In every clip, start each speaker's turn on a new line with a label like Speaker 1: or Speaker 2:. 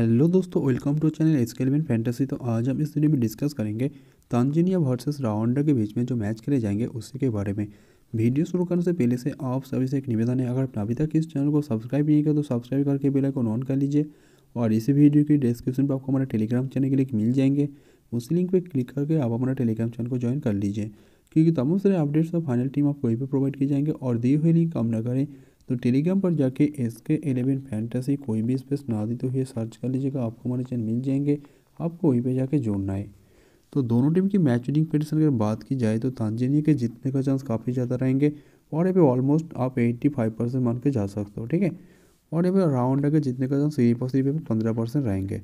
Speaker 1: hello दोस्तों welcome to channel स्केलमेन fantasy तो आज हम इस वीडियो में डिस्कस करेंगे तानजीनिया वर्सेस राउंडर के बीच में जो मैच खेले जाएंगे उसी के बारे में वीडियो शुरू करने से पहले से आप सभी से एक निवेदन है अगर अभी तक इस चैनल को सब्सक्राइब नहीं किया तो सब्सक्राइब करके बेल आइकन ऑन कर लीजिए और इसी वीडियो की डिस्क्रिप्शन पर आपको हमारे टेलीग्राम चैनल के लिंक मिल जाएंगे उस लिंक पर क्लिक करके आप हमारा टेलीग्राम चैनल को ज्वाइन कर लीजिए क्योंकि तमाम सारे अपडेट्स और फाइनल टीम आपको वहीं पर प्रोवाइड किए जाएंगे और दिए हुए लिंक कम ना करें तो टेलीग्राम पर जाके एस के एलेवन फैंटेसी कोई भी स्पेस ना दी तो ये सर्च कर लीजिएगा आपको हमारे चैनल मिल जाएंगे आपको वहीं पे जाके जोड़ना है तो दोनों टीम की मैच विनिंग पेडिशन अगर बात की जाए तो तांजेनिया के जीतने का चांस काफ़ी ज़्यादा रहेंगे और यहाँ पे ऑलमोस्ट आप एट्टी फाइव परसेंट मान के जा सकते हो ठीक है और यहाँ पे राउंड के जीतने का चांस यही परसेंट यहाँ पे पंद्रह परसेंट रहेंगे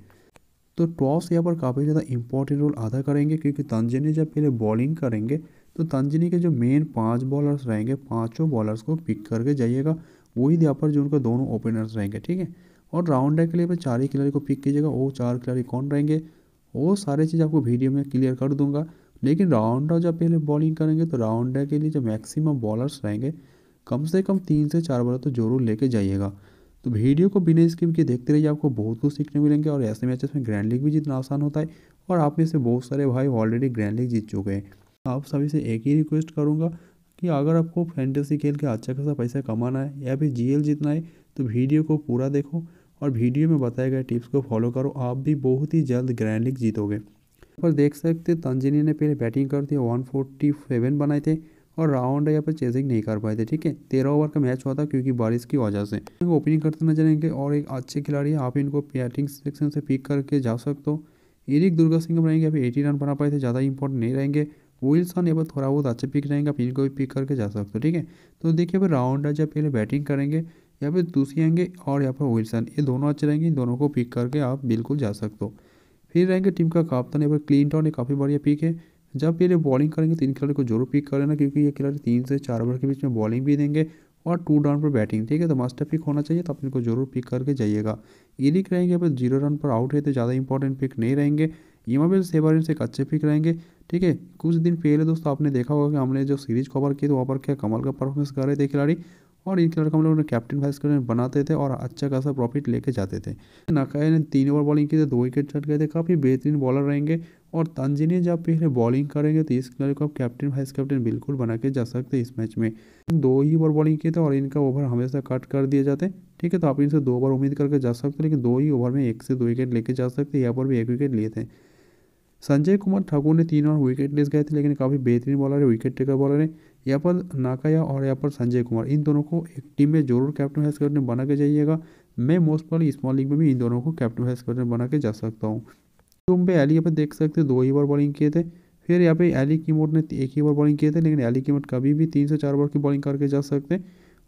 Speaker 1: तो टॉस यहाँ पर काफ़ी ज़्यादा इंपॉर्टेंट रोल अदा करेंगे क्योंकि तंजनी जब पहले बॉलिंग करेंगे तो तंजनी के जो मेन पांच बॉलर्स रहेंगे पांचों बॉलर्स को पिक करके जाइएगा वही यहाँ पर जो उनका दोनों ओपनर्स रहेंगे ठीक है और राउंड के लिए चार ही खिलाड़ी को पिक कीजिएगा वो चार खिलाड़ी कौन रहेंगे वो सारे चीज़ आपको वीडियो में क्लियर कर दूंगा लेकिन राउंडर जब पहले बॉलिंग करेंगे तो राउंडर के लिए जो मैक्सिमम बॉलर्स रहेंगे कम से कम तीन से चार बॉलर तो जरूर लेके जाइएगा तो वीडियो को बिना स्किप के देखते रहिए आपको बहुत कुछ सीखने मिलेंगे और ऐसे मैचेस में ग्रैंड लीग भी जितना आसान होता है और आप में से बहुत सारे भाई ऑलरेडी ग्रैंड लीग जीत चुके हैं आप सभी से एक ही रिक्वेस्ट करूँगा कि अगर आपको फैंटेसी खेल के अच्छा खासा पैसा कमाना है या फिर जीएल जीतना है तो वीडियो को पूरा देखो और वीडियो में बताए गए टिप्स को फॉलो करो आप भी बहुत ही जल्द ग्रैंड लीग जीतोगे पर देख सकते तंजनी ने पहले बैटिंग कर दी वन फोर्टी सेवन बनाए थे और राउंड यहाँ पर चेसिंग नहीं कर पाए थे ठीक है तेरह ओवर का मैच हुआ था क्योंकि बारिश की वजह से ओपनिंग करते नजर आएंगे और एक अच्छे खिलाड़ी आप इनको बैटिंग सेक्शन से पिक करके जा सकते हो इरिक दुर्गा सिंह बनाएंगे अभी एटी रन बना पाए थे ज़्यादा इंपॉर्टेंट नहीं रहेंगे विल्सन ये नेबर थोड़ा बहुत अच्छा पिक रहेंगे आप इनको भी पिक करके जा सकते हो ठीक है तो देखिए अब राउंडर जब पहले बैटिंग करेंगे या फिर दूसरी आएंगे और यहाँ पर विल्सन ये दोनों अच्छे रहेंगे इन दोनों को पिक करके आप बिल्कुल जा सकते हो फिर रहेंगे टीम का कप्तान यहाँ पर क्लीन टाउन एक काफ़ी बढ़िया पिक है जब ये बॉलिंग करेंगे तो इन खिलाड़ी को जरूर पिक कर लेना क्योंकि ये खिलाड़ी तीन से चार ओवर के बीच में बॉलिंग भी देंगे और टू डाउन पर बैटिंग ठीक है तो मास्टर पिक होना चाहिए तो आप इनको जरूर पिक करके जाइएगा इनिक रहेंगे पर जीरो रन पर आउट है तो ज़्यादा इंपॉर्टेंट पिक नहीं रहेंगे इमाबिल सेवर से एक अच्छे पिक रहेंगे ठीक है कुछ दिन पहले दोस्तों आपने देखा होगा कि हमने जो सीरीज कवर की तो वहाँ पर क्या कमल का परफॉर्मेंस कर रहे थे खिलाड़ी और इन खिलाड़ी को हम लोग ने कैप्टन वाइस कैप्टन बनाते थे और अच्छा खासा प्रॉफिट लेके जाते थे नाकाया ने तीन ओवर बॉलिंग की थी तो दो विकेट चट गए थे काफ़ी बेहतरीन बॉलर रहेंगे और तंजीने जब पहले बॉलिंग करेंगे तो इस खिलाड़ी को आप कैप्टन वाइस कैप्टन बिल्कुल बना के जा सकते इस मैच में दो ही ओवर बॉलिंग किए थे और इनका ओवर हमेशा कट कर दिए जाते ठीक है तो आप इनसे दो ओवर उम्मीद करके जा सकते लेकिन दो ही ओवर में एक से दो विकेट लेके जा सकते यहाँ पर भी एक विकेट लिए थे संजय कुमार ठाकुर ने तीन और विकेट लेस गए थे लेकिन काफ़ी बेहतरीन बॉलर है विकेट टेकर बॉलर है यहाँ पर नाकाया और यहाँ पर संजय कुमार इन दोनों को एक टीम में जरूर कैप्टन हैस करने बना के जाइएगा मैं मोस्ट पॉली स्मॉल लीग में भी इन दोनों को कैप्टन हैस करने बना के जा सकता हूँ तुम तो पे एली यहाँ पर देख सकते दो ही बार बॉलिंग किए थे फिर यहाँ पे एली कीमोट ने एक ही बार बॉलिंग किए थे लेकिन एली कीमोट कभी भी तीन से चार ओवर की बॉलिंग करके जा सकते हैं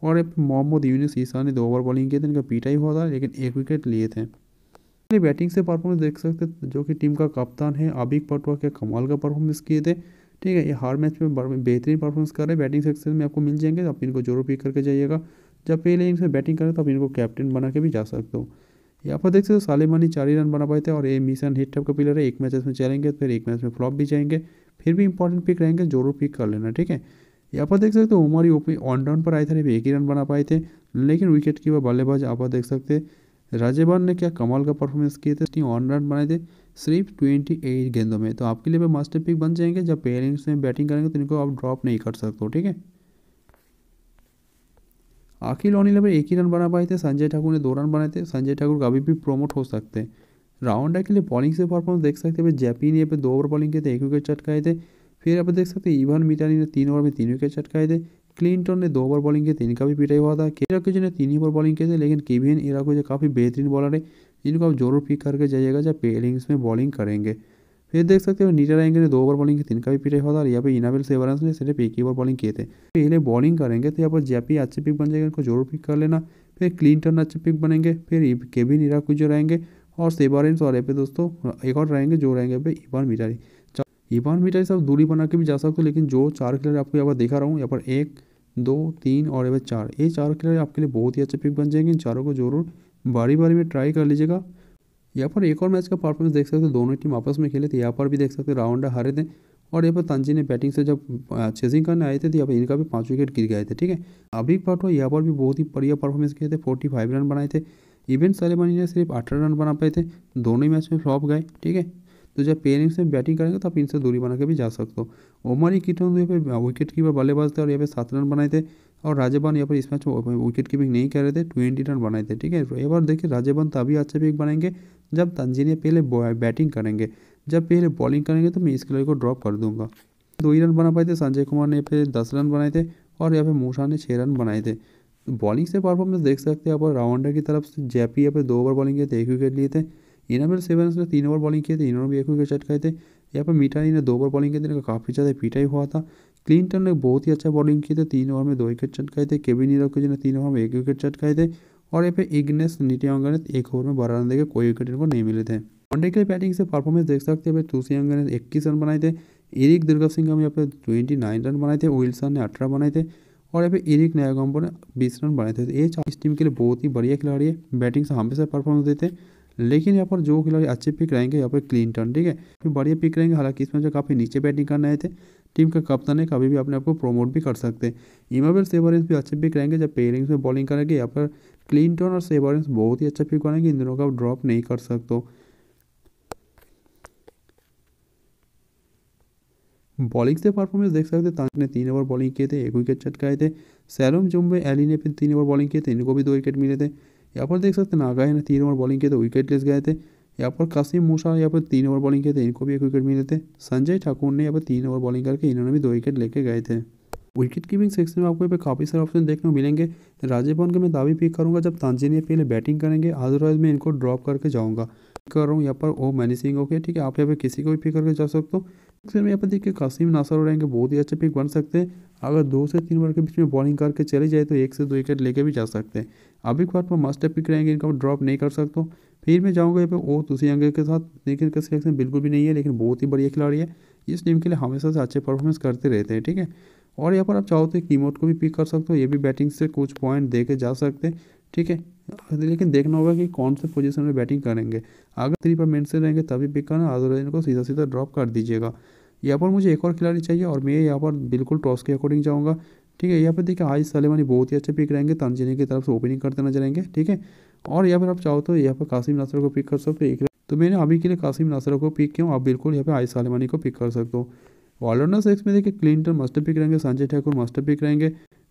Speaker 1: और मोहम्मद यूनिस ईसा ने दो ओवर बॉलिंग किए थे इनका पीटा ही हुआ था लेकिन एक विकेट लिए थे अपनी बैटिंग से परफॉर्मेंस देख सकते जो कि टीम का कप्तान है आबिक पटवा के कमाल का परफॉर्मेंस किए थे ठीक है ये हर मैच में बेहतरीन परफॉर्मेंस कर रहे हैं बैटिंग सेक्शन में आपको मिल जाएंगे तो आप इनको जरूर पिक करके जाइएगा जब पहले इनसे बैटिंग करें तो आप इनको कैप्टन बना के भी जा सकते हो यहाँ पर देख सकते हो सालिमानी चार ही रन बना पाए थे और ये मिशन हिट टाइप का प्लेयर है एक मैच में चलेंगे फिर एक मैच में फ्लॉप भी जाएंगे फिर भी इंपॉर्टेंट पिक रहेंगे जरूर पिक कर लेना ठीक है यहाँ पर देख सकते हो उमर ओपी ऑन डाउन पर आए थे एक ही रन बना पाए थे लेकिन विकेट कीपर बल्लेबाज आप देख सकते राजेबान ने क्या कमाल का परफॉर्मेंस किए थे ऑन रन बनाए थे सिर्फ ट्वेंटी एट गेंदों में तो आपके लिए मास्टर पिक बन जाएंगे जब पेयरिंग्स में बैटिंग करेंगे तो इनको आप ड्रॉप नहीं कर सकते हो ठीक है आखिर ऑन इलेवन एक ही रन बना पाए थे संजय ठाकुर ने दो रन बनाए थे संजय ठाकुर अभी भी प्रमोट हो सकते हैं राउंडर के लिए बॉलिंग से परफॉर्मेंस देख सकते हैं जैपी ने यहाँ दो ओवर बॉलिंग किए थे एक विकेट चटकाए थे फिर आप देख सकते हैं इवन मिटानी ने तीन ओवर में तीन विकेट चटकाए थे क्लिंटन ने दो ओवर बॉलिंग के तीन का भी पिटाई हुआ था जो ने तीन ही ओवर बॉलिंग के थे लेकिन केविन जो काफ़ी बेहतरीन बॉलर है जिनको आप जरूर पिक करके जाइएगा जब पेलिंग्स में बॉलिंग करेंगे फिर देख सकते हो नीटा रायंगे ने दो ओवर बॉलिंग की तीन का भी पिटाई हुआ था और यहाँ पे इनाबिल सेवरेंस ने सिर्फ एक ही ओवर बॉलिंग किए थे पहले बॉलिंग करेंगे तो यहाँ पर जैपी अच्छे पिक बन जाएगा इनको जरूर पिक कर लेना फिर क्लिंटन अच्छे पिक बनेंगे फिर केविन जो रहेंगे और सेबारेंस और यहाँ पे दोस्तों एक और रहेंगे जो रहेंगे इवान मिटारी ये मीटर भी सब दूरी बना के भी जा सकते हो लेकिन जो चार खिलाड़ी आपको यहाँ पर दिखा रहा हूँ यहाँ पर एक दो तीन और यहाँ पर चार ये चार खिलाड़ी आपके लिए बहुत ही अच्छे पिक बन जाएंगे इन चारों को जरूर बारी बारी में ट्राई कर लीजिएगा यहाँ पर एक और मैच का परफॉर्मेंस देख सकते हो दोनों टीम आपस में खेले थे यहाँ पर भी देख सकते हो राउंडा हारे थे और यहाँ पर तंजी ने बैटिंग से जब चेसिंग करने आए थे तो यहाँ पर इनका भी पाँच विकेट गिर गए थे ठीक है अभी पार्ट हुआ यहाँ पर भी बहुत ही बढ़िया परफॉर्मेंस किए थे फोर्टी फाइव रन बनाए थे इवेंट सलेमानी ने सिर्फ अठारह रन बना पाए थे दोनों ही मैच में फ्लॉप गए ठीक है तो जब पेयरिंग्स में बैटिंग करेंगे तो आप इनसे दूरी बना के भी जा सकते हो ओमर ही किटन यहाँ पे विकेट कीपर बल्लेबाज थे और यहाँ पे सात रन बनाए थे और राजेबान यहाँ पर इस मैच में विकेट कीपिंग नहीं कर रहे थे ट्वेंटी रन बनाए थे ठीक है तो एक बार देखिए राजेबान तभी अच्छे पिक बनाएंगे जब तंजीनिया पहले बैटिंग करेंगे जब पहले बॉलिंग करेंगे तो मैं इस खिलाड़ी को ड्रॉप कर दूंगा दो ही रन बना पाए थे संजय कुमार ने फिर दस रन बनाए थे और यहाँ पे मूसा ने छः रन बनाए थे बॉलिंग तो से परफॉर्मेंस देख सकते हैं आप पर राउंडर की तरफ से जेपी यहाँ पे दो ओवर बॉलिंग किए थे एक विकेट लिए थे यहाँ पर सेवन ने तीन ओवर बॉलिंग किए थे इन्होंने भी एक विकेट चटकाए थे यहाँ पर मीठानी ने दो ओवर बॉलिंग की थी काफ़ी ज़्यादा ही हुआ था क्लिंटन ने बहुत ही अच्छा बॉलिंग की थी तीन ओवर में दो विकेट चटकाए थे केविन नीरव के जो तीन ओवर में एक विकेट चटकाए थे और यहाँ पे इग्नेस नीटियांगा ने एक ओवर में बारह रन देकर कोई विकेट इनको नहीं मिले थे वनडे के लिए बैटिंग से परफॉर्मेंस देख सकते हैं तुलसी अंगा ने इक्कीस रन बनाए थे इरिक दुर्गा सिंह हम यहाँ पे ट्वेंटी नाइन रन बनाए थे विल्सन ने अठारह बनाए थे और यहाँ पे इरिक नयागम्बो ने बीस रन बनाए थे ये इस टीम के लिए बहुत ही बढ़िया खिलाड़ी है बैटिंग से हमेशा परफॉर्मेंस देते हैं लेकिन यहाँ पर जो खिलाड़ी अच्छे पिक रहेंगे यहाँ पर क्लिंटन ठीक है बढ़िया पिक रहेंगे हालांकि इसमें जो काफ़ी नीचे बैटिंग करने आए थे टीम का कप्तान है कभी भी अपने आपको प्रमोट भी कर सकते हैं इमाबल सेवरेंस भी अच्छे पिक रहेंगे जब पेयरिंग्स में बॉलिंग करेंगे यहाँ पर क्लिंटन और सेवरेंस बहुत ही अच्छा पिक करेंगे इन दोनों का ड्रॉप नहीं कर सकते बॉलिंग से परफॉर्मेंस देख सकते तांक ने तीन ओवर बॉलिंग किए थे एक विकेट चटकाए थे सैलम जुम्बे एली ने फिर तीन ओवर बॉलिंग किए थे इनको भी दो विकेट मिले थे यहाँ पर देख सकते हैं नागा ने तीन ओवर बॉलिंग किए तो विकेट लेस गए थे यहाँ पर कासिम मूसा यहाँ पर तीन ओवर बॉलिंग किए थे इनको भी एक विकेट मिले थे संजय ठाकुर ने यहाँ पर तीन ओवर बॉलिंग करके इन्होंने भी दो विकेट लेके गए थे विकेट कीपिंग सेक्शन में आपको यहाँ पर काफ़ी सारे ऑप्शन देखने को मिलेंगे राजीव भवन के मैं दावी पिक करूँगा जब तांजीनिया पहले बैटिंग करेंगे अदरवाइज मैं इनको ड्रॉप करके जाऊँगा कर रहा हूँ यहाँ पर ओ मैनी सिंह ओके ठीक है आप यहाँ पर किसी को भी पिक करके जा सकते हो सेक्शन में यहाँ पर देखिए कासिम नासर रहेंगे बहुत ही अच्छे पिक बन सकते हैं अगर दो से तीन ओवर के बीच में बॉलिंग करके चले जाए तो एक से दो विकेट लेके भी जा सकते हैं अभी बार पर मास्टर पिक रहेंगे इनका ड्रॉप नहीं कर सकता फिर मैं जाऊँगा यहाँ पे ओ अंगे के साथ लेकिन इनका सिलेक्शन बिल्कुल भी नहीं है लेकिन बहुत ही बढ़िया खिलाड़ी है इस टीम के लिए हमेशा से अच्छे परफॉर्मेंस करते रहते हैं ठीक है और यहाँ पर आप चाहो तो कीमोट को भी पिक कर सकते हो ये भी बैटिंग से कुछ पॉइंट दे के जा सकते हैं ठीक है लेकिन देखना होगा कि कौन से पोजीशन में बैटिंग करेंगे अगर थ्री पर मेन से रहेंगे तभी पिक करना अदरवाइज इनको सीधा सीधा ड्रॉप कर दीजिएगा यहाँ पर मुझे एक और खिलाड़ी चाहिए और मैं यहाँ पर बिल्कुल टॉस के अकॉर्डिंग जाऊँगा ठीक है यहाँ पर देखिए हाई सलेमानी बहुत ही अच्छे पिक रहेंगे तनजीनी की तरफ से ओपनिंग करते नजर आएंगे ठीक है और यहाँ पर आप चाहो तो यहाँ पर कासिम नासर को पिक कर सकते हो तो मैंने अभी के लिए कासिम नासर को पिक किया हूँ आप बिल्कुल यहाँ पर आयुष सलेमानी को पिक कर सकते हो ऑलराउंडर सेक्स में देखिए क्लिंटन मस्टर पिक रहेंगे संजय ठाकुर मस्टर पिक रहेंगे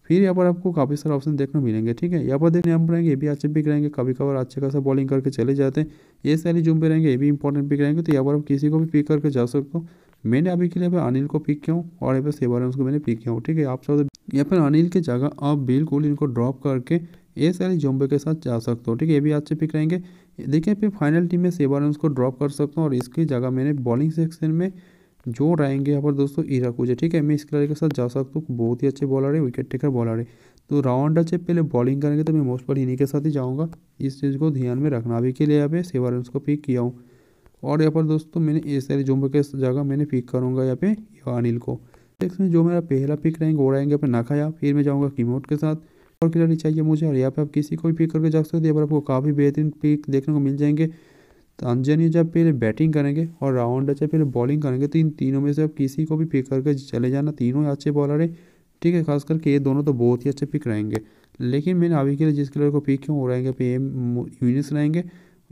Speaker 1: फिर यहाँ पर आपको काफ़ी सारे ऑप्शन देखने मिलेंगे ठीक है यहाँ पर देखने हम रहेंगे ये भी अच्छे पिक रहेंगे कभी कभार अच्छे खासा बॉलिंग करके चले जाते हैं ये सारी पे रहेंगे ये भी इंपॉर्टेंट पिक रहेंगे तो यहाँ पर आप किसी को भी पिक करके जा सकते हो मैंने अभी के लिए अभी अनिल को पिक किया हूँ और यहाँ सेवा रन को मैंने पिक किया हूँ ठीक है आप सब या फिर अनिल की जगह आप बिल्कुल इनको ड्रॉप करके ए सारी जोम्बे के साथ जा सकते हो ठीक है ये भी अच्छे पिक रहेंगे देखिए फिर फाइनल टीम में सेवा रन को ड्रॉप कर सकता हूँ और इसकी जगह मैंने बॉलिंग सेक्शन में जो रहेंगे यहाँ पर दोस्तों इराकूजे ठीक है मैं इस खिलाड़ी के साथ जा सकता हूँ बहुत ही अच्छे बॉलर है विकेट टेकर बॉलर है तो राउंड अच्छे पहले बॉलिंग करेंगे तो मैं मोस्ट पर इन्हीं के साथ ही जाऊँगा इस चीज़ को ध्यान में रखना अभी के लिए यहाँ पे रन को पिक किया हूँ और यहाँ पर दोस्तों मैंने ये सारे जोम्बो के जगह मैंने पिक करूँगा यहाँ पे अनिल को नेक्स्ट जो मेरा पहला पिक रहेंगे वो रहेंगे यहाँ पर नाखाया फिर मैं जाऊँगा कीमोट के साथ और खिलाड़ी चाहिए मुझे और यहाँ पे आप किसी को भी पिक करके जा सकते हो यहाँ पर आपको काफ़ी बेहतरीन पिक देखने को मिल जाएंगे तो अंजनी जब पहले बैटिंग करेंगे और राउंड जब पहले बॉलिंग करेंगे तो इन तीनों में से आप किसी को भी पिक करके चले जाना तीनों अच्छे बॉलर है ठीक है खास करके ये दोनों तो बहुत ही अच्छे पिक रहेंगे लेकिन मैंने अभी के लिए जिस खिलाड़ी को पिक किया वो रहेंगे पे एम यूनिस रहेंगे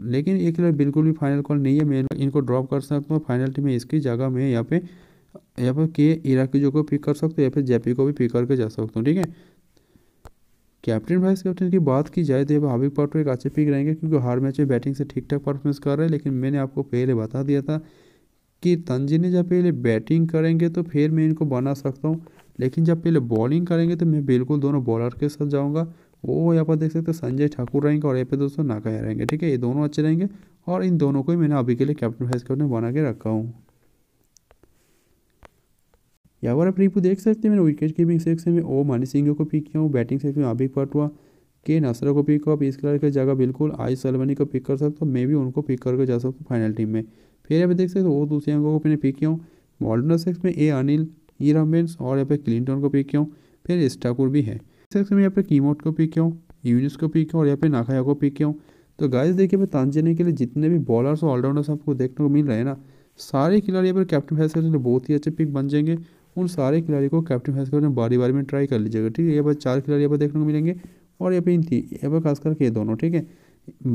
Speaker 1: लेकिन ये खिलाड़ी बिल्कुल भी फाइनल कॉल नहीं है मैं इनको ड्रॉप कर सकता हूँ फाइनल में इसकी जगह में यहाँ पे यहाँ पर के जो को पिक कर सकते हो या फिर जेपी को भी पिक करके जा सकता हूँ ठीक है कैप्टन वाइस कैप्टन की बात की जाए तो यहाँ हार्दिक पार्टो तो एक अच्छे पिक रहेंगे क्योंकि हर मैच में बैटिंग से ठीक ठाक परफॉर्मेंस कर रहे हैं लेकिन मैंने आपको पहले बता दिया था कि ने जब पहले बैटिंग करेंगे तो फिर मैं इनको बना सकता हूँ लेकिन जब पहले बॉलिंग करेंगे तो मैं बिल्कुल दोनों बॉलर के साथ जाऊँगा वो यहाँ पर देख सकते हो संजय ठाकुर रहेंगे और यहाँ पे दोस्तों नाकाया रहेंगे ठीक है ये दोनों अच्छे रहेंगे और इन दोनों को ही मैंने अभी के लिए कैप्टन फाइस कैप्टन बना के रखा हूँ यहाँ पर आप रिपू देख सकते हैं मैंने विकेट कीपिंग सेक्शन में ओ मनी सिंह को पिक किया हूँ बैटिंग सेक्शन में अभी पटवा के नसर को पिक हुआ इस कलर की जगह बिल्कुल आई सलवानी को पिक कर सकते हो मैं भी उनको पिक करके जा सकता हूँ फाइनल टीम में फिर यहाँ पे देख सकते हो वो दूसरे अंगों को मैंने पिक किया हूँ मॉडर्न सेक्स में ए अनिल ई रमेंस और यहाँ पे क्लिंटन को पिक किया हूँ फिर स्टाकुर भी है सिक्स में यहाँ पे कीमोट को पी के हूँ यूनिस को पी के और यहाँ पे नाखाया को पी क्यों हूँ तो गाइस देखिए मैं तानजेने के लिए जितने भी बॉलर्स और ऑलराउंडर्स आपको देखने को मिल रहे हैं ना सारे खिलाड़ी यहाँ पर कैप्टन फैस करने बहुत ही अच्छे पिक बन जाएंगे उन सारे खिलाड़ी को कैप्टन फैस करने बारी बारी में ट्राई कर लीजिएगा ठीक है यहाँ पर चार खिलाड़ी यहाँ पर देखने को मिलेंगे और यहाँ पे इन थी यहाँ पर खास करके दोनों ठीक है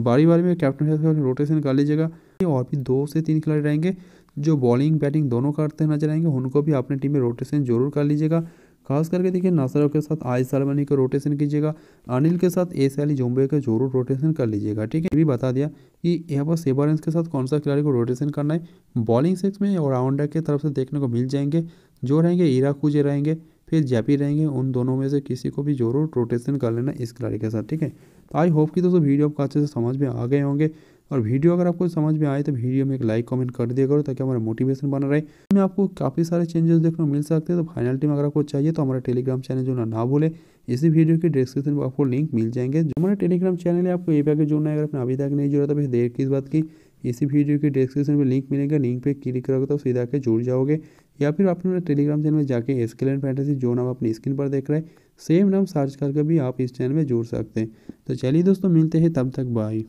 Speaker 1: बारी बारी में कैप्टन फैस करने रोटेशन कर लीजिएगा और भी दो से तीन खिलाड़ी रहेंगे जो बॉलिंग बैटिंग दोनों करते नजर आएंगे उनको भी अपने टीम में रोटेशन जरूर कर लीजिएगा खास करके देखिए नासर के साथ आई सलमानी का रोटेशन कीजिएगा अनिल के साथ ए सैली जोम्बे का जरूर रोटेशन कर लीजिएगा ठीक है ये भी बता दिया कि यहाँ पर सेबरेंस के साथ कौन सा खिलाड़ी को रोटेशन करना है बॉलिंग सेक्स में और राउंडर की तरफ से देखने को मिल जाएंगे जो रहेंगे ईरा कुजे रहेंगे फिर जैपी रहेंगे उन दोनों में से किसी को भी जरूर रोटेशन कर लेना इस खिलाड़ी के साथ ठीक है तो आई होप कि दोस्तों वीडियो आपको अच्छे से समझ में आ गए होंगे और वीडियो अगर आपको समझ में आए तो वीडियो में एक लाइक कमेंट कर दिया करो ताकि हमारा मोटिवेशन बना रहे इसमें आपको काफ़ी सारे चेंजेस देखने को मिल सकते हैं तो फाइनल टीम अगर आपको चाहिए तो हमारा टेलीग्राम चैनल जो ना भूले इसी वीडियो के डिस्क्रिप्शन में आपको लिंक मिल जाएंगे जो हमारा टेलीग्राम चैनल है आपको ए पैकेज जुड़ना है अगर आपने अभी तक नहीं जुड़ा तो फिर देर किस बात की इसी वीडियो के डिस्क्रिप्शन में लिंक मिलेगा लिंक पर क्लिक करोगे तो सीधा के जुड़ जाओगे या फिर आप अपने टेलीग्राम चैनल में जाके एस्केल एंड फैंटेसी जो नाम अपनी स्क्रीन पर देख रहे हैं सेम नाम सर्च करके भी आप इस चैनल में जुड़ सकते हैं तो चलिए दोस्तों मिलते हैं तब तक बाय